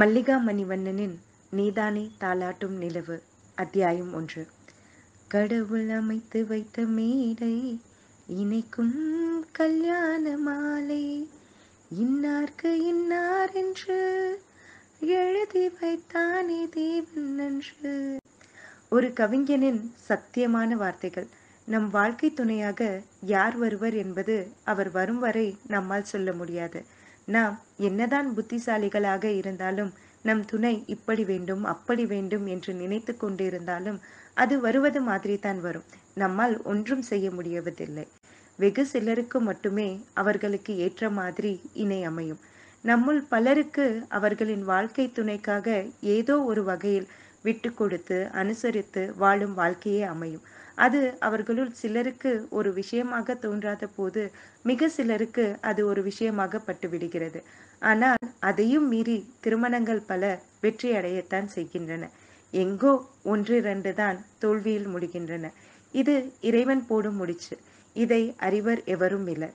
மல்லிகா மணிவண்ணனின் நீதானே தாளாட்டும் நிலவு அத்தியாயம் ஒன்று கடவுள் அமைத்து வைத்த மேடை இணைக்கும் கல்யாண மாலை இன்னார்க்கு இன்னார் என்று எழுதி வைத்தானே தேவன் என்று ஒரு கவிஞனின் சத்தியமான வார்த்தைகள் நம் வாழ்க்கை துணையாக யார் வருவர் என்பது அவர் வரும் வரை நம்மால் சொல்ல முடியாது நாம் என்னதான் புத்திசாலிகளாக இருந்தாலும் நம் துணை இப்படி வேண்டும் அப்படி வேண்டும் என்று நினைத்து கொண்டிருந்தாலும் அது வருவது மாதிரி தான் வரும் நம்மால் ஒன்றும் செய்ய முடியவதில்லை வெகு சிலருக்கு மட்டுமே அவர்களுக்கு ஏற்ற மாதிரி இணை அமையும் நம்முள் பலருக்கு அவர்களின் வாழ்க்கை துணைக்காக ஏதோ ஒரு வகையில் விட்டு கொடுத்து அனுசரித்து வாழும் வாழ்க்கையே அமையும் அது அவர்களுள் சிலருக்கு ஒரு விஷயமாக தோன்றாத போது மிக சிலருக்கு அது ஒரு விஷயமாக பட்டுவிடுகிறது ஆனால் அதையும் மீறி திருமணங்கள் பல வெற்றி அடையத்தான் செய்கின்றன எங்கோ ஒன்று இரண்டு தான் தோல்வியில் முடிகின்றன இது இறைவன் போடும் முடிச்சு இதை அறிவர் எவரும் இல்லை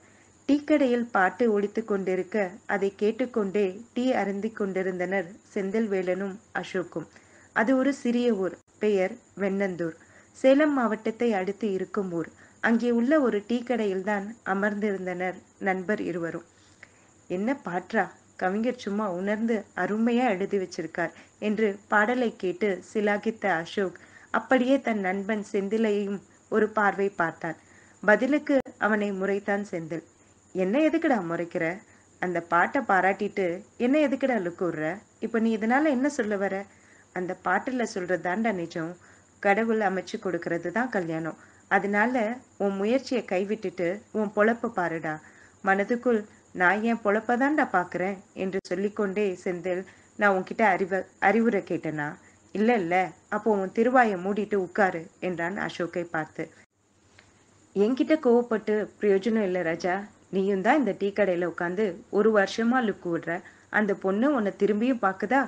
டீக்கடையில் பாட்டு ஒழித்து கொண்டிருக்க அதை கேட்டுக்கொண்டே டீ அருந்தி கொண்டிருந்தனர் செந்தில் வேலனும் அசோக்கும் அது ஒரு சிறிய ஊர் பெயர் வெண்ணந்தூர் சேலம் மாவட்டத்தை அடுத்து இருக்கும் ஊர் அங்கே உள்ள ஒரு டீ கடையில்தான் அமர்ந்திருந்தனர் நண்பர் இருவரும் என்ன பாற்றா கவிஞர் சும்மா உணர்ந்து அருமையா எழுதி வச்சிருக்கார் என்று பாடலை கேட்டு சிலாகித்த அசோக் அப்படியே தன் நண்பன் செந்திலையும் ஒரு பார்வை பார்த்தான் பதிலுக்கு அவனை முறைத்தான் செந்தில் என்ன எதுக்குடா முறைக்கிற அந்த பாட்டை பாராட்டிட்டு என்ன எதுக்குடா லுக்குடுற இப்ப நீ இதனால என்ன சொல்ல வர அந்த பாட்டுல சொல்றதாண்டா நிஜம் கடவுள் அமைச்சு கொடுக்கறது தான் கல்யாணம் அதனால உன் முயற்சியை கைவிட்டுட்டு உன் பொழப்ப பாருடா மனதுக்குள் நான் என் பொழப்ப தான்டா பாக்குறேன் என்று சொல்லிக்கொண்டே செந்தில் நான் உன்கிட்ட அறிவ அறிவுரை கேட்டேனா இல்ல இல்ல அப்போ உன் திருவாயை மூடிட்டு உட்காரு என்றான் அசோக்கை பார்த்து என்கிட்ட கோவப்பட்டு பிரயோஜனம் இல்லை ராஜா நீயும் தான் இந்த டீ கடையில் உட்காந்து ஒரு வருஷமா லுக்கு விடுற அந்த பொண்ணு உன்னை திரும்பியும் பார்க்குதா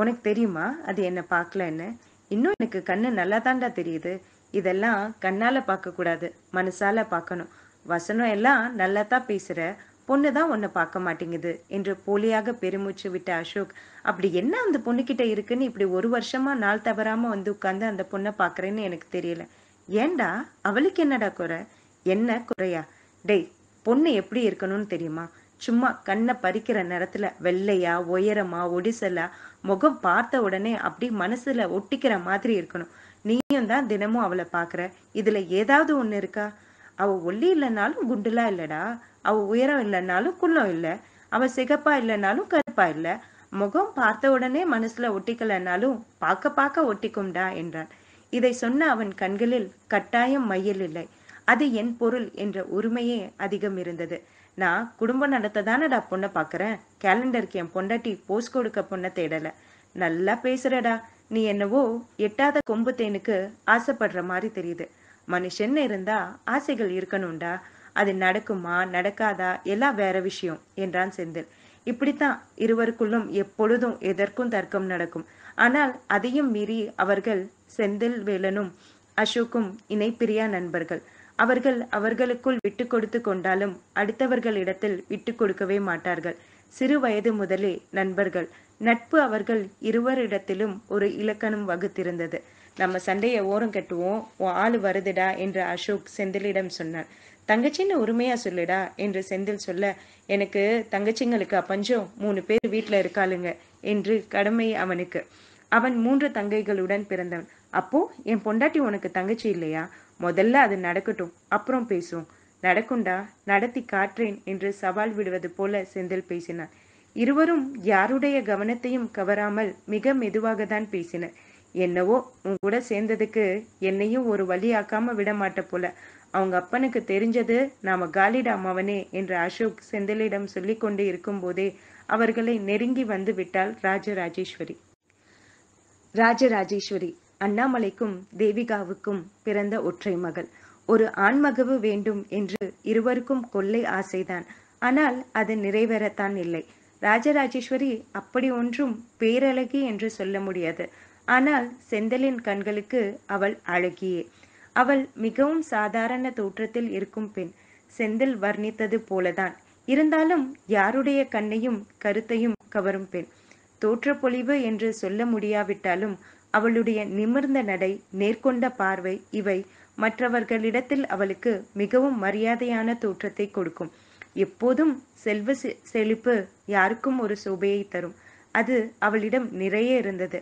உனக்கு தெரியுமா அது என்னை பார்க்கலன்னு இன்னும் எனக்கு கண்ணு நல்லா தாண்டா தெரியுது இதெல்லாம் கண்ணால பார்க்கக்கூடாது மனசால பார்க்கணும் வசனம் எல்லாம் நல்லா தான் பேசுற பொண்ணு தான் உன்னை பார்க்க மாட்டேங்குது என்று போலியாக பெருமூச்சு விட்ட அசோக் அப்படி என்ன அந்த பொண்ணுக்கிட்ட இருக்குன்னு இப்படி ஒரு வருஷமா நாள் தவறாம வந்து உட்கார்ந்து அந்த பொண்ணை பாக்குறேன்னு எனக்கு தெரியல ஏண்டா அவளுக்கு என்னடா குறை என்ன குறையா டேய் பொண்ணு எப்படி இருக்கணும்னு தெரியுமா சும்மா கண்ணை பறிக்கிற நேரத்துல வெள்ளையா உயரமா ஒடிசலா முகம் பார்த்த உடனே அப்படி மனசுல ஒட்டிக்கிற மாதிரி இருக்கணும் நீயும் தான் தினமும் அவளை பாக்குற இதுல ஏதாவது ஒண்ணு இருக்கா அவ ஒல்லி இல்லைனாலும் குண்டுலா இல்லடா அவ உயரம் இல்லைனாலும் குள்ளம் இல்ல அவ சிகப்பா இல்லைனாலும் கருப்பா இல்ல முகம் பார்த்த உடனே மனசுல ஒட்டிக்கலனாலும் பார்க்க பார்க்க ஒட்டிக்கும்டா என்றான் இதை சொன்ன அவன் கண்களில் கட்டாயம் மையல் இல்லை அது என் பொருள் என்ற உரிமையே அதிகம் இருந்தது நான் குடும்பம் நடத்த தானடா பொண்ணை பார்க்குறேன் கேலண்டருக்கு என் பொண்டாட்டி போஸ்ட் கொடுக்க பொண்ணை தேடலை நல்லா பேசுறடா நீ என்னவோ எட்டாத கொம்பு தேனுக்கு ஆசைப்படுற மாதிரி தெரியுது மனுஷன்னு இருந்தா ஆசைகள் இருக்கணும்டா அது நடக்குமா நடக்காதா எல்லாம் வேற விஷயம் என்றான் செந்தில் இப்படித்தான் இருவருக்குள்ளும் எப்பொழுதும் எதற்கும் தர்க்கம் நடக்கும் ஆனால் அதையும் மீறி அவர்கள் செந்தில் வேலனும் அசோக்கும் இணை பிரியா நண்பர்கள் அவர்கள் அவர்களுக்குள் விட்டு கொடுத்து கொண்டாலும் அடுத்தவர்களிடத்தில் விட்டு கொடுக்கவே மாட்டார்கள் சிறு வயது முதலே நண்பர்கள் நட்பு அவர்கள் இருவரிடத்திலும் ஒரு இலக்கணம் வகுத்திருந்தது நம்ம சண்டையை ஓரம் கட்டுவோம் உன் ஆள் வருதுடா என்று அசோக் செந்திலிடம் சொன்னான் தங்கச்சின்னு உரிமையா சொல்லுடா என்று செந்தில் சொல்ல எனக்கு தங்கச்சிங்களுக்கு அப்பஞ்சம் மூணு பேர் வீட்டில் இருக்காளுங்க என்று கடமை அவனுக்கு அவன் மூன்று தங்கைகளுடன் பிறந்தவன் அப்போ என் பொண்டாட்டி உனக்கு தங்கச்சி இல்லையா முதல்ல அது நடக்கட்டும் அப்புறம் பேசும் நடக்குண்டா நடத்தி காற்றேன் என்று சவால் விடுவது போல செந்தில் பேசினார் இருவரும் யாருடைய கவனத்தையும் கவராமல் மிக மெதுவாக தான் பேசினர் என்னவோ உன் கூட சேர்ந்ததுக்கு என்னையும் ஒரு வழியாக்காம விடமாட்ட போல அவங்க அப்பனுக்கு தெரிஞ்சது நாம காலிடா மவனே என்று அசோக் செந்திலிடம் சொல்லி கொண்டு இருக்கும்போதே அவர்களை நெருங்கி வந்து விட்டாள் ராஜராஜேஸ்வரி ராஜராஜேஸ்வரி அண்ணாமலைக்கும் தேவிகாவுக்கும் பிறந்த ஒற்றை மகள் ஒரு ஆண்மகவு வேண்டும் என்று இருவருக்கும் கொள்ளை ஆசைதான் ஆனால் அது நிறைவேறத்தான் இல்லை ராஜராஜேஸ்வரி அப்படி ஒன்றும் பேரழகி என்று சொல்ல முடியாது ஆனால் செந்தலின் கண்களுக்கு அவள் அழகியே அவள் மிகவும் சாதாரண தோற்றத்தில் இருக்கும் பெண் செந்தில் வர்ணித்தது போலதான் இருந்தாலும் யாருடைய கண்ணையும் கருத்தையும் கவரும் பெண் தோற்றப்பொழிவு என்று சொல்ல முடியாவிட்டாலும் அவளுடைய நிமிர்ந்த நடை நேர்கொண்ட பார்வை இவை மற்றவர்களிடத்தில் அவளுக்கு மிகவும் மரியாதையான தோற்றத்தை கொடுக்கும் எப்போதும் செல்வ செழிப்பு யாருக்கும் ஒரு சோபையை தரும் அது அவளிடம் நிறைய இருந்தது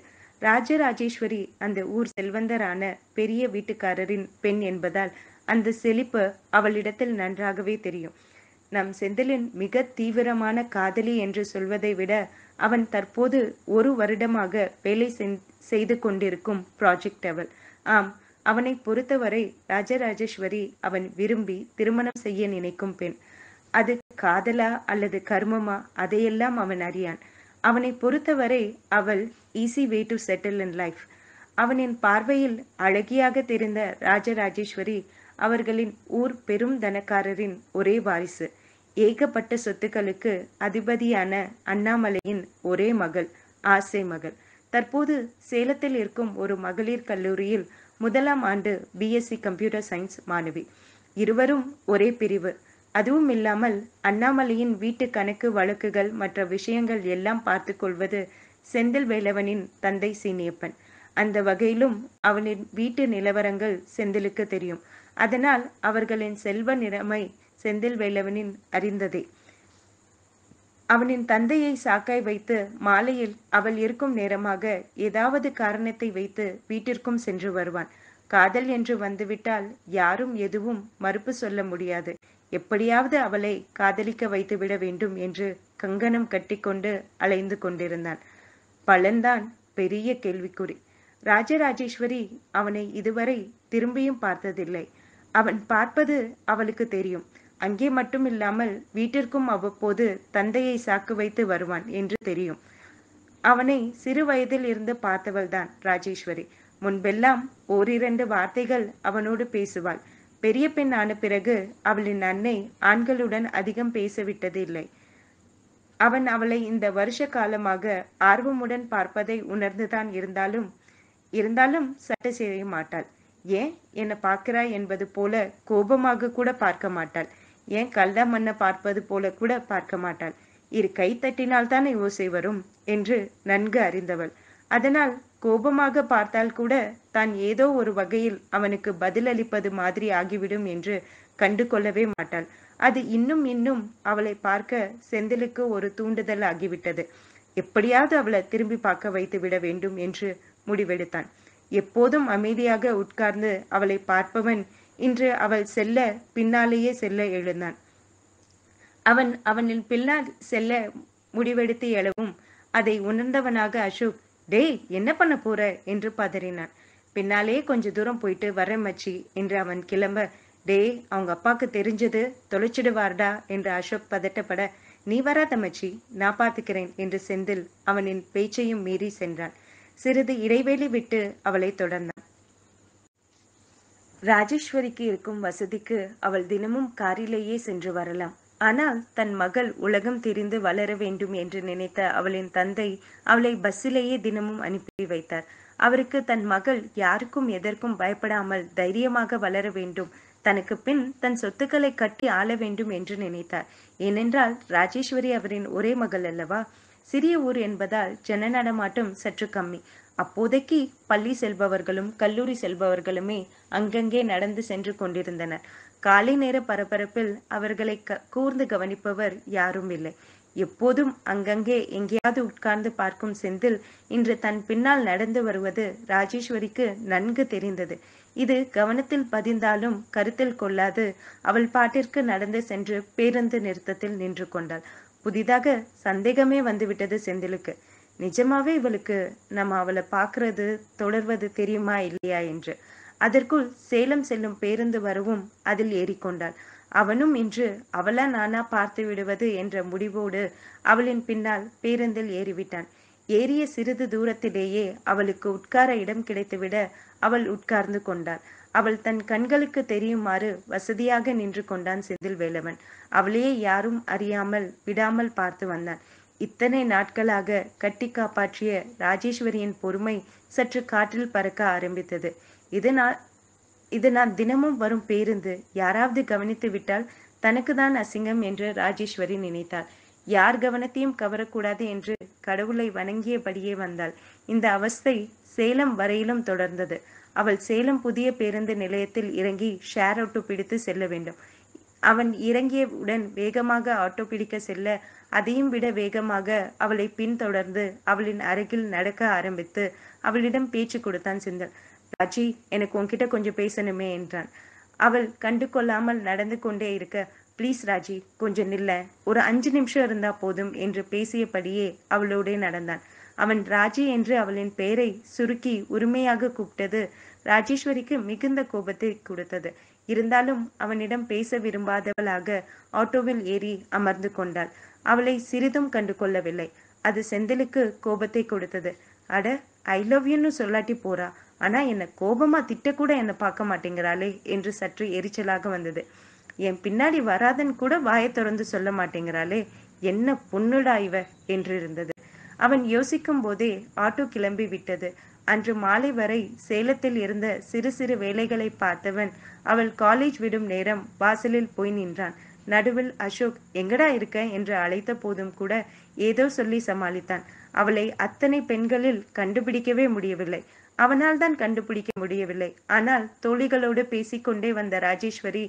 ராஜராஜேஸ்வரி அந்த ஊர் செல்வந்தரான பெரிய வீட்டுக்காரரின் பெண் என்பதால் அந்த செழிப்பு அவளிடத்தில் நன்றாகவே தெரியும் நம் செந்திலின் மிக தீவிரமான காதலி என்று சொல்வதை விட அவன் தற்போது ஒரு வருடமாக வேலை செய்து கொண்டிருக்கும் ப்ராஜெக்ட் அவள் ஆம் அவனை பொறுத்தவரை ராஜராஜேஸ்வரி அவன் விரும்பி திருமணம் செய்ய நினைக்கும் பெண் அது காதலா அல்லது கர்மமா அதையெல்லாம் அவன் அறியான் அவனை பொறுத்தவரை அவள் easy way to settle in life அவனின் பார்வையில் அழகியாக தெரிந்த ராஜராஜேஸ்வரி அவர்களின் ஊர் பெரும் தனக்காரரின் ஒரே வாரிசு ஏகப்பட்ட சொத்துக்களுக்கு அதிபதியான அண்ணாமலையின் ஒரே மகள் ஆசை மகள் தற்போது சேலத்தில் இருக்கும் ஒரு மகளிர் கல்லூரியில் முதலாம் ஆண்டு பிஎஸ்சி கம்ப்யூட்டர் சயின்ஸ் மாணவி இருவரும் ஒரே பிரிவு அதுவும் இல்லாமல் அண்ணாமலையின் வீட்டு கணக்கு வழக்குகள் மற்ற விஷயங்கள் எல்லாம் பார்த்து கொள்வது செந்தில் வேலவனின் தந்தை சீனியப்பன் அந்த வகையிலும் அவனின் வீட்டு நிலவரங்கள் செந்திலுக்கு தெரியும் அதனால் அவர்களின் செல்வ நிறமை செந்தில் வேலவனின் அறிந்ததே அவனின் தந்தையை சாக்காய் வைத்து மாலையில் அவள் இருக்கும் நேரமாக ஏதாவது காரணத்தை வைத்து வீட்டிற்கும் சென்று வருவான் காதல் என்று வந்துவிட்டால் யாரும் எதுவும் மறுப்பு சொல்ல முடியாது எப்படியாவது அவளை காதலிக்க வைத்துவிட வேண்டும் என்று கங்கணம் கட்டிக்கொண்டு அலைந்து கொண்டிருந்தான் பலன்தான் பெரிய கேள்விக்குறி ராஜராஜேஸ்வரி அவனை இதுவரை திரும்பியும் பார்த்ததில்லை அவன் பார்ப்பது அவளுக்கு தெரியும் அங்கே மட்டும் இல்லாமல் வீட்டிற்கும் அவ்வப்போது தந்தையை சாக்கு வைத்து வருவான் என்று தெரியும் அவனை சிறு வயதில் இருந்து பார்த்தவள்தான் ராஜேஸ்வரி முன்பெல்லாம் ஓரிரண்டு வார்த்தைகள் அவனோடு பேசுவாள் பெரிய பெண் ஆன பிறகு அவளின் அன்னை ஆண்களுடன் அதிகம் பேசவிட்டது இல்லை அவன் அவளை இந்த வருஷ காலமாக ஆர்வமுடன் பார்ப்பதை உணர்ந்துதான் இருந்தாலும் இருந்தாலும் சட்ட செய்ய மாட்டாள் ஏன் என்னை பார்க்கிறாய் என்பது போல கோபமாக கூட பார்க்க மாட்டாள் ஏன் கல்தா மன்ன பார்ப்பது போல கூட பார்க்க மாட்டாள் இரு கை தட்டினால்தானே ஓசை வரும் என்று நன்கு அறிந்தவள் அதனால் கோபமாக பார்த்தால் கூட தான் ஏதோ ஒரு வகையில் அவனுக்கு பதிலளிப்பது மாதிரி ஆகிவிடும் என்று கண்டு கொள்ளவே மாட்டாள் அது இன்னும் இன்னும் அவளை பார்க்க செந்திலுக்கு ஒரு தூண்டுதல் ஆகிவிட்டது எப்படியாவது அவளை திரும்பி பார்க்க வைத்து விட வேண்டும் என்று முடிவெடுத்தான் எப்போதும் அமைதியாக உட்கார்ந்து அவளை பார்ப்பவன் இன்று அவள் செல்ல பின்னாலேயே செல்ல எழுந்தான் அவன் அவனின் பின்னால் செல்ல முடிவெடுத்து எழவும் அதை உணர்ந்தவனாக அசோக் டேய் என்ன பண்ண போற என்று பதறினான் பின்னாலே கொஞ்ச தூரம் போயிட்டு வரேன் மச்சி என்று அவன் கிளம்ப டே அவங்க அப்பாக்கு தெரிஞ்சது தொலைச்சிடுவார்டா என்று அசோக் பதட்டப்பட நீ வராத மச்சி நான் பார்த்துக்கிறேன் என்று செந்தில் அவனின் பேச்சையும் மீறி சென்றான் சிறிது இடைவெளி விட்டு அவளை தொடர்ந்தான் ராஜேஸ்வரிக்கு இருக்கும் வசதிக்கு அவள் தினமும் காரிலேயே சென்று வரலாம் ஆனால் தன் மகள் உலகம் தெரிந்து வளர வேண்டும் என்று நினைத்த அவளின் தந்தை அவளை பஸ்ஸிலேயே தினமும் அனுப்பி வைத்தார் அவருக்கு தன் மகள் யாருக்கும் எதற்கும் பயப்படாமல் தைரியமாக வளர வேண்டும் தனக்கு பின் தன் சொத்துக்களை கட்டி ஆள வேண்டும் என்று நினைத்தார் ஏனென்றால் ராஜேஸ்வரி அவரின் ஒரே மகள் அல்லவா சிறிய ஊர் என்பதால் ஜன நடமாட்டம் சற்று கம்மி அப்போதைக்கு பள்ளி செல்பவர்களும் கல்லூரி செல்பவர்களுமே அங்கங்கே நடந்து சென்று கொண்டிருந்தனர் காலை நேர பரபரப்பில் அவர்களை க கூர்ந்து கவனிப்பவர் யாரும் இல்லை எப்போதும் அங்கங்கே எங்கேயாவது உட்கார்ந்து பார்க்கும் செந்தில் இன்று தன் பின்னால் நடந்து வருவது ராஜேஸ்வரிக்கு நன்கு தெரிந்தது இது கவனத்தில் பதிந்தாலும் கருத்தில் கொள்ளாது அவள் பாட்டிற்கு நடந்து சென்று பேருந்து நிறுத்தத்தில் நின்று கொண்டாள் புதிதாக சந்தேகமே வந்துவிட்டது செந்திலுக்கு நிஜமாவே இவளுக்கு நம்ம அவளை பார்க்கறது தொடர்வது தெரியுமா இல்லையா என்று அதற்குள் சேலம் செல்லும் பேருந்து வரவும் அதில் ஏறிக்கொண்டாள் அவனும் இன்று அவளா நானா பார்த்து விடுவது என்ற முடிவோடு அவளின் பின்னால் பேருந்தில் ஏறிவிட்டான் ஏறிய சிறிது தூரத்திலேயே அவளுக்கு உட்கார இடம் கிடைத்துவிட அவள் உட்கார்ந்து கொண்டாள் அவள் தன் கண்களுக்கு தெரியுமாறு வசதியாக நின்று கொண்டான் செந்தில் வேலவன் அவளையே யாரும் அறியாமல் விடாமல் பார்த்து வந்தான் இத்தனை நாட்களாக கட்டி காப்பாற்றிய ராஜேஸ்வரியின் பொறுமை சற்று காற்றில் பறக்க ஆரம்பித்தது இதனால் இது நான் தினமும் வரும் பேருந்து யாராவது கவனித்து விட்டால் தனக்கு தான் அசிங்கம் என்று ராஜேஸ்வரி நினைத்தாள் யார் கவனத்தையும் கவரக்கூடாது என்று கடவுளை வணங்கியபடியே வந்தாள் இந்த அவஸ்தை சேலம் வரையிலும் தொடர்ந்தது அவள் சேலம் புதிய பேருந்து நிலையத்தில் இறங்கி ஷேர் ஆட்டோ பிடித்து செல்ல வேண்டும் அவன் இறங்கியவுடன் வேகமாக ஆட்டோ பிடிக்க செல்ல அதையும் விட வேகமாக அவளை பின்தொடர்ந்து அவளின் அருகில் நடக்க ஆரம்பித்து அவளிடம் பேச்சு கொடுத்தான் சிந்தல் ராஜி எனக்கு உன்கிட்ட கொஞ்சம் பேசணுமே என்றான் அவள் கண்டு கொள்ளாமல் நடந்து கொண்டே இருக்க ப்ளீஸ் ராஜி கொஞ்சம் நில்ல ஒரு அஞ்சு நிமிஷம் இருந்தா போதும் என்று பேசியபடியே அவளோடே நடந்தான் அவன் ராஜி என்று அவளின் பெயரை சுருக்கி உரிமையாக கூப்பிட்டது ராஜேஸ்வரிக்கு மிகுந்த கோபத்தை கொடுத்தது இருந்தாலும் அவனிடம் பேச விரும்பாதவளாக ஆட்டோவில் ஏறி அமர்ந்து கொண்டாள் அவளை சிறிதும் கண்டு கொள்ளவில்லை அது செந்திலுக்கு கோபத்தை கொடுத்தது அட ஐ லவ் யூன்னு சொல்லாட்டி போறா ஆனா என்ன கோபமா திட்டக்கூட என்னை பார்க்க மாட்டேங்கிறாளே என்று சற்று எரிச்சலாக வந்தது என் பின்னாடி வராதன் கூட வாயை திறந்து சொல்ல மாட்டேங்கிறாளே என்ன பொண்ணுடா இவ இருந்தது அவன் யோசிக்கும் போதே ஆட்டோ கிளம்பி விட்டது அன்று மாலை வரை சேலத்தில் இருந்த சிறு சிறு வேலைகளை பார்த்தவன் அவள் காலேஜ் விடும் நேரம் வாசலில் போய் நின்றான் நடுவில் அசோக் எங்கடா இருக்க என்று அழைத்த போதும் கூட ஏதோ சொல்லி சமாளித்தான் அவளை அத்தனை பெண்களில் கண்டுபிடிக்கவே முடியவில்லை அவனால் தான் கண்டுபிடிக்க முடியவில்லை ஆனால் தோழிகளோடு பேசிக்கொண்டே வந்த ராஜேஸ்வரி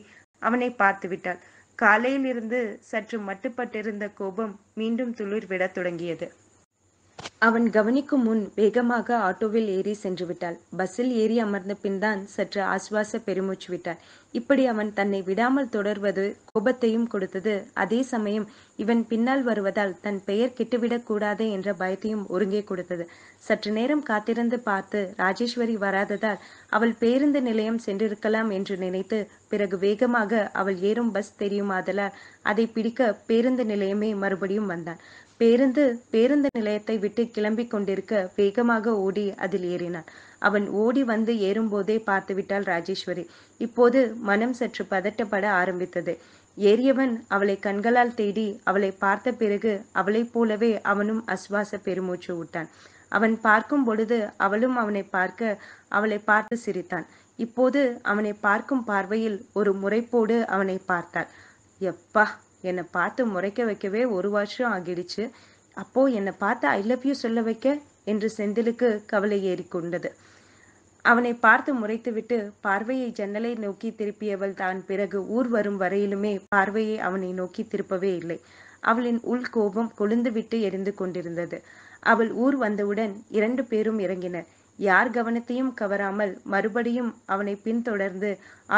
அவனை பார்த்து விட்டாள் காலையிலிருந்து சற்று மட்டுப்பட்டிருந்த கோபம் மீண்டும் துளிர் விடத் தொடங்கியது அவன் கவனிக்கும் முன் வேகமாக ஆட்டோவில் ஏறி சென்று விட்டாள் பஸ்ஸில் ஏறி அமர்ந்த பின்தான் சற்று ஆஸ்வாச பெருமூச்சு விட்டாள் இப்படி அவன் தன்னை விடாமல் தொடர்வது கோபத்தையும் கொடுத்தது அதே சமயம் இவன் பின்னால் வருவதால் தன் பெயர் கெட்டுவிடக் கூடாது என்ற பயத்தையும் ஒருங்கே கொடுத்தது சற்று நேரம் காத்திருந்து பார்த்து ராஜேஸ்வரி வராததால் அவள் பேருந்து நிலையம் சென்றிருக்கலாம் என்று நினைத்து பிறகு வேகமாக அவள் ஏறும் பஸ் தெரியுமாதலால் அதை பிடிக்க பேருந்து நிலையமே மறுபடியும் வந்தான் பேருந்து பேருந்து நிலையத்தை விட்டு கிளம்பிக் கொண்டிருக்க வேகமாக ஓடி அதில் ஏறினான் அவன் ஓடி வந்து ஏறும்போதே பார்த்துவிட்டாள் ராஜேஸ்வரி இப்போது மனம் சற்று பதட்டப்பட ஆரம்பித்தது ஏறியவன் அவளை கண்களால் தேடி அவளை பார்த்த பிறகு அவளைப் போலவே அவனும் அஸ்வாச பெருமூச்சு விட்டான் அவன் பார்க்கும் பொழுது அவளும் அவனை பார்க்க அவளை பார்த்து சிரித்தான் இப்போது அவனை பார்க்கும் பார்வையில் ஒரு முறைப்போடு அவனை பார்த்தாள் எப்பா என்னை பார்த்து முறைக்க வைக்கவே ஒரு வருஷம் ஆகிடுச்சு அப்போ என்னை பார்த்து ஐ லவ் யூ சொல்ல வைக்க என்று செந்திலுக்கு கவலை கொண்டது அவனை பார்த்து முறைத்துவிட்டு பார்வையை ஜன்னலை நோக்கி திருப்பியவள் தான் பிறகு ஊர் வரும் வரையிலுமே பார்வையை அவனை நோக்கி திருப்பவே இல்லை அவளின் உள் கோபம் கொழுந்துவிட்டு எரிந்து கொண்டிருந்தது அவள் ஊர் வந்தவுடன் இரண்டு பேரும் இறங்கினர் யார் கவனத்தையும் கவராமல் மறுபடியும் அவனை பின்தொடர்ந்து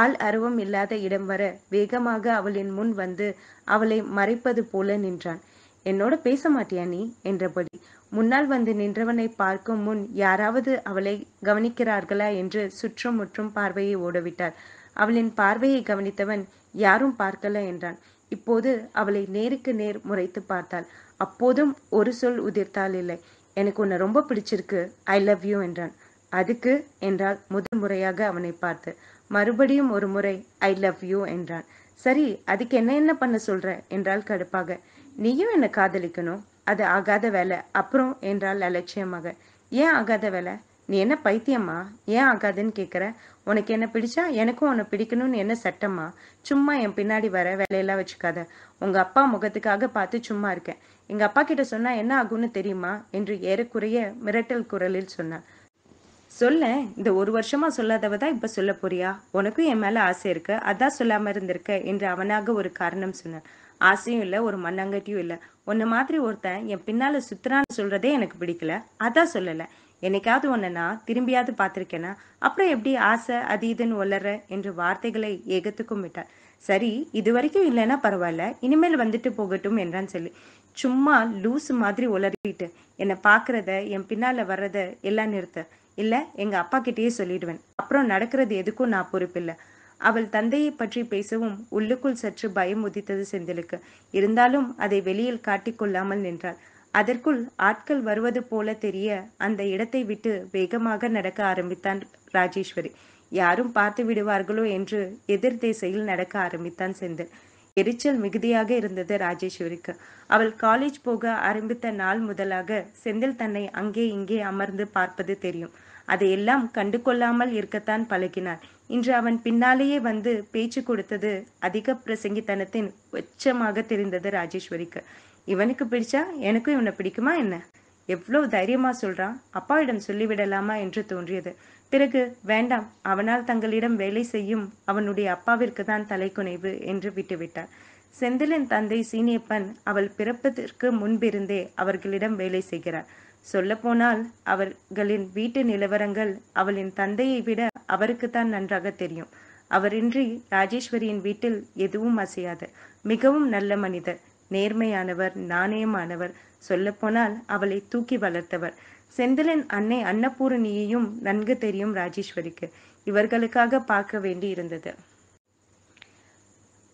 ஆள் அருவம் இல்லாத இடம் வர வேகமாக அவளின் முன் வந்து அவளை மறைப்பது போல நின்றான் என்னோட பேச மாட்டியா நீ என்றபடி முன்னால் வந்து நின்றவனை பார்க்கும் முன் யாராவது அவளை கவனிக்கிறார்களா என்று சுற்றும் முற்றும் பார்வையை ஓடவிட்டார் அவளின் பார்வையை கவனித்தவன் யாரும் பார்க்கல என்றான் இப்போது அவளை நேருக்கு நேர் முறைத்து பார்த்தாள் அப்போதும் ஒரு சொல் உதிர்த்தால் இல்லை எனக்கு உன்னை ரொம்ப பிடிச்சிருக்கு ஐ லவ் யூ என்றான் அதுக்கு என்றால் முதல் முறையாக அவனை பார்த்து மறுபடியும் ஒரு முறை ஐ லவ் யூ என்றான் சரி அதுக்கு என்ன என்ன பண்ண சொல்ற என்றால் கடுப்பாக நீயும் என்ன காதலிக்கணும் அது ஆகாத வேலை அப்புறம் என்றால் அலட்சியமாக ஏன் ஆகாத வேலை நீ என்ன பைத்தியம்மா ஏன் ஆகாதுன்னு கேட்குற உனக்கு என்ன பிடிச்சா எனக்கும் உன்னை பிடிக்கணும்னு என்ன சட்டமா சும்மா என் பின்னாடி வர வேலையெல்லாம் வச்சுக்காத உங்க அப்பா முகத்துக்காக பார்த்து சும்மா இருக்கேன் எங்க அப்பா கிட்ட சொன்னா என்ன ஆகும்னு தெரியுமா என்று ஏறக்குறைய மிரட்டல் குரலில் சொன்னான் சொல்ல இந்த ஒரு வருஷமா சொல்லாதவ தான் இப்ப சொல்ல போறியா உனக்கும் என் மேல ஆசை இருக்கு அதான் சொல்லாம இருந்திருக்க என்று அவனாக ஒரு காரணம் சொன்னான் ஆசையும் இல்ல ஒரு மண்ணங்கட்டியும் இல்ல உன்ன மாதிரி ஒருத்தன் என் பின்னால சுத்துறான்னு சொல்றதே எனக்கு பிடிக்கல அதான் சொல்லல என்னைக்காவது நான் திரும்பியாவது பார்த்திருக்கேனா அப்புறம் எப்படி ஆசை அது இதுன்னு ஒல்லற என்று வார்த்தைகளை ஏகத்துக்கும் விட்டார் சரி இது வரைக்கும் இல்லைன்னா பரவாயில்ல இனிமேல் வந்துட்டு போகட்டும் என்றான் சொல்லி சும்மா லூஸ் மாதிரி உளறிட்டு என்னை பார்க்கறத என் பின்னால வர்றத எல்லாம் நிறுத்த இல்ல எங்க அப்பா கிட்டேயே சொல்லிடுவேன் அப்புறம் நடக்கிறது எதுக்கும் நான் பொறுப்பில்லை அவள் தந்தையை பற்றி பேசவும் உள்ளுக்குள் சற்று பயம் உதித்தது செந்திலுக்கு இருந்தாலும் அதை வெளியில் காட்டிக்கொள்ளாமல் நின்றாள் அதற்குள் ஆட்கள் வருவது போல தெரிய அந்த இடத்தை விட்டு வேகமாக நடக்க ஆரம்பித்தான் ராஜேஸ்வரி யாரும் பார்த்து விடுவார்களோ என்று எதிர் திசையில் நடக்க ஆரம்பித்தான் செந்தில் எரிச்சல் மிகுதியாக இருந்தது ராஜேஸ்வரிக்கு அவள் காலேஜ் போக ஆரம்பித்த நாள் முதலாக செந்தில் தன்னை அங்கே இங்கே அமர்ந்து பார்ப்பது தெரியும் அதையெல்லாம் கண்டு கொள்ளாமல் இருக்கத்தான் பழகினார் இன்று அவன் பின்னாலேயே வந்து பேச்சு கொடுத்தது அதிக பிரசங்கித்தனத்தின் உச்சமாக தெரிந்தது ராஜேஸ்வரிக்கு இவனுக்கு பிடிச்சா எனக்கும் இவனை பிடிக்குமா என்ன எவ்வளவு தைரியமா சொல்றான் அப்பாவிடம் சொல்லிவிடலாமா என்று தோன்றியது பிறகு வேண்டாம் அவனால் தங்களிடம் வேலை செய்யும் அவனுடைய அப்பாவிற்கு தான் தலைக்குனைவு என்று விட்டுவிட்டார் செந்திலின் தந்தை சீனியப்பன் அவள் பிறப்பதற்கு முன்பிருந்தே அவர்களிடம் வேலை செய்கிறார் சொல்லப்போனால் அவர்களின் வீட்டு நிலவரங்கள் அவளின் தந்தையை விட அவருக்குத்தான் நன்றாக தெரியும் அவரின்றி ராஜேஸ்வரியின் வீட்டில் எதுவும் அசையாது மிகவும் நல்ல மனிதர் நேர்மையானவர் நாணயமானவர் சொல்லப்போனால் அவளை தூக்கி வளர்த்தவர் செந்திலன் அன்னை அன்னபூரணியையும் நன்கு தெரியும் ராஜேஸ்வரிக்கு இவர்களுக்காக பார்க்க வேண்டி இருந்தது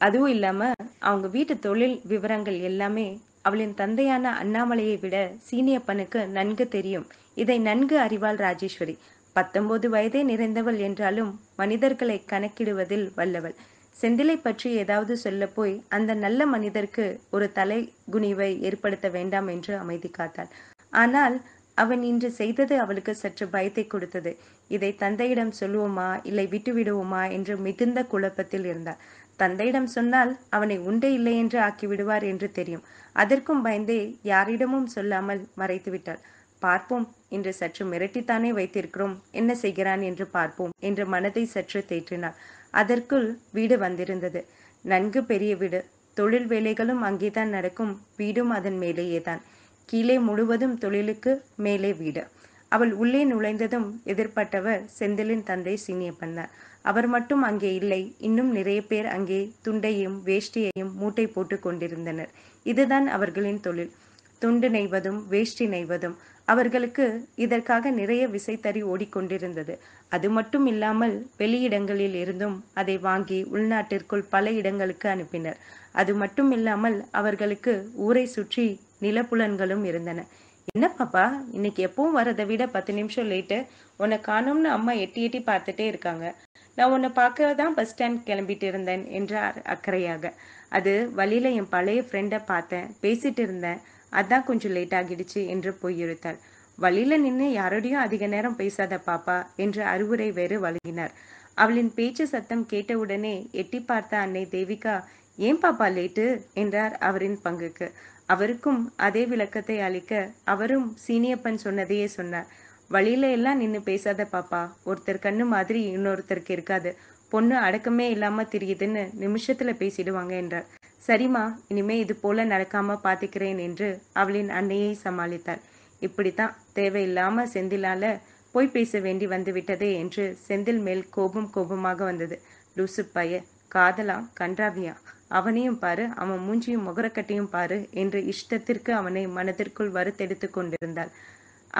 அதுவும் இல்லாம அவங்க வீட்டு தொழில் விவரங்கள் எல்லாமே அவளின் தந்தையான அண்ணாமலையை விட சீனியப்பனுக்கு நன்கு தெரியும் இதை நன்கு அறிவாள் ராஜேஸ்வரி பத்தொன்பது வயதே நிறைந்தவள் என்றாலும் மனிதர்களை கணக்கிடுவதில் வல்லவள் செந்திலை பற்றி ஏதாவது சொல்ல போய் அந்த நல்ல மனிதருக்கு ஒரு தலை குனிவை ஏற்படுத்த வேண்டாம் என்று அமைதி காத்தாள் ஆனால் அவன் இன்று செய்தது அவளுக்கு சற்று பயத்தை கொடுத்தது இதை தந்தையிடம் சொல்லுவோமா இல்லை விட்டுவிடுவோமா என்று மிகுந்த குழப்பத்தில் இருந்தாள் தந்தையிடம் சொன்னால் அவனை உண்டே இல்லை என்று ஆக்கிவிடுவார் என்று தெரியும் அதற்கும் பயந்தே யாரிடமும் சொல்லாமல் மறைத்து விட்டாள் பார்ப்போம் இன்று சற்று மிரட்டித்தானே வைத்திருக்கிறோம் என்ன செய்கிறான் என்று பார்ப்போம் என்று மனதை சற்று தேற்றினாள் அதற்குள் வீடு வந்திருந்தது நன்கு பெரிய வீடு தொழில் வேலைகளும் அங்கேதான் நடக்கும் வீடும் அதன் மேலேயே தான் கீழே முழுவதும் தொழிலுக்கு மேலே வீடு அவள் உள்ளே நுழைந்ததும் எதிர்பட்டவர் செந்திலின் தந்தை சீனியப்பண்ணார் அவர் மட்டும் அங்கே இல்லை இன்னும் நிறைய பேர் அங்கே துண்டையும் வேஷ்டியையும் மூட்டை போட்டு கொண்டிருந்தனர் இதுதான் அவர்களின் தொழில் துண்டு நெய்வதும் வேஷ்டி நெய்வதும் அவர்களுக்கு இதற்காக நிறைய விசைத்தறி ஓடிக்கொண்டிருந்தது அது மட்டும் இல்லாமல் வெளியிடங்களில் இருந்தும் அதை வாங்கி உள்நாட்டிற்குள் பல இடங்களுக்கு அனுப்பினர் அது மட்டும் இல்லாமல் அவர்களுக்கு ஊரை சுற்றி நிலப்புலன்களும் இருந்தன என்ன பாப்பா இன்னைக்கு எப்பவும் வரதை விட பத்து நிமிஷம் லேட்டு உன்னை காணோம்னு அம்மா எட்டி எட்டி பார்த்துட்டே இருக்காங்க நான் உன்னை பார்க்க தான் பஸ் ஸ்டாண்ட் கிளம்பிட்டு இருந்தேன் என்றார் அக்கறையாக அது வழியில என் பழைய ஃப்ரெண்டை பார்த்தேன் பேசிட்டு இருந்தேன் அதான் கொஞ்சம் லேட் ஆகிடுச்சு என்று பொய்யுரைத்தாள் வழியில நின்று யாரோடையும் அதிக நேரம் பேசாத பாப்பா என்று அறிவுரை வேறு வழங்கினார் அவளின் பேச்சு சத்தம் கேட்டவுடனே எட்டி பார்த்த அன்னை தேவிகா ஏன் பாப்பா லேட்டு என்றார் அவரின் பங்குக்கு அவருக்கும் அதே விளக்கத்தை அளிக்க அவரும் சீனியப்பன் சொன்னதையே சொன்னார் வழியில எல்லாம் நின்று பேசாத பாப்பா ஒருத்தர் கண்ணு மாதிரி இன்னொருத்தருக்கு இருக்காது பொண்ணு அடக்கமே இல்லாம தெரியுதுன்னு நிமிஷத்துல பேசிடுவாங்க என்றார் சரிம்மா இனிமே இது போல நடக்காம பாத்துக்கிறேன் என்று அவளின் அன்னையை சமாளித்தார் இப்படித்தான் தேவையில்லாம செந்திலால போய் பேச வேண்டி வந்து விட்டதே என்று செந்தில் மேல் கோபம் கோபமாக வந்தது லூசு பைய காதலா கன்றாவியா அவனையும் பாரு அவன் மூஞ்சியும் முகரக்கட்டையும் பாரு என்று இஷ்டத்திற்கு அவனை மனதிற்குள் வருத்தெடுத்து கொண்டிருந்தாள்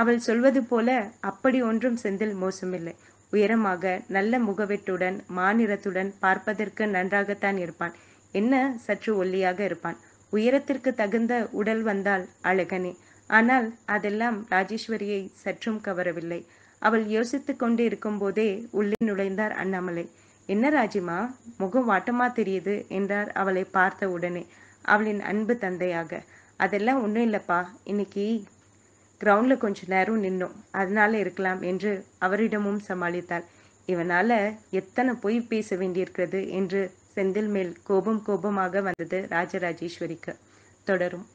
அவள் சொல்வது போல அப்படி ஒன்றும் செந்தில் மோசமில்லை உயரமாக நல்ல முகவெட்டுடன் மாநிறத்துடன் பார்ப்பதற்கு நன்றாகத்தான் இருப்பான் என்ன சற்று ஒல்லியாக இருப்பான் உயரத்திற்கு தகுந்த உடல் வந்தால் அழகனே ஆனால் அதெல்லாம் ராஜேஸ்வரியை சற்றும் கவரவில்லை அவள் யோசித்துக் கொண்டு இருக்கும்போதே உள்ளே நுழைந்தார் அண்ணாமலை என்ன ராஜிமா முகம் வாட்டமா தெரியுது என்றார் அவளை பார்த்த உடனே அவளின் அன்பு தந்தையாக அதெல்லாம் ஒன்றும் இல்லைப்பா இன்னைக்கு கிரவுண்டில் கொஞ்ச நேரம் நின்னோம் அதனால இருக்கலாம் என்று அவரிடமும் சமாளித்தாள் இவனால எத்தனை பொய் பேச வேண்டியிருக்கிறது என்று செந்தில் மேல் கோபம் கோபமாக வந்தது ராஜராஜேஸ்வரிக்கு தொடரும்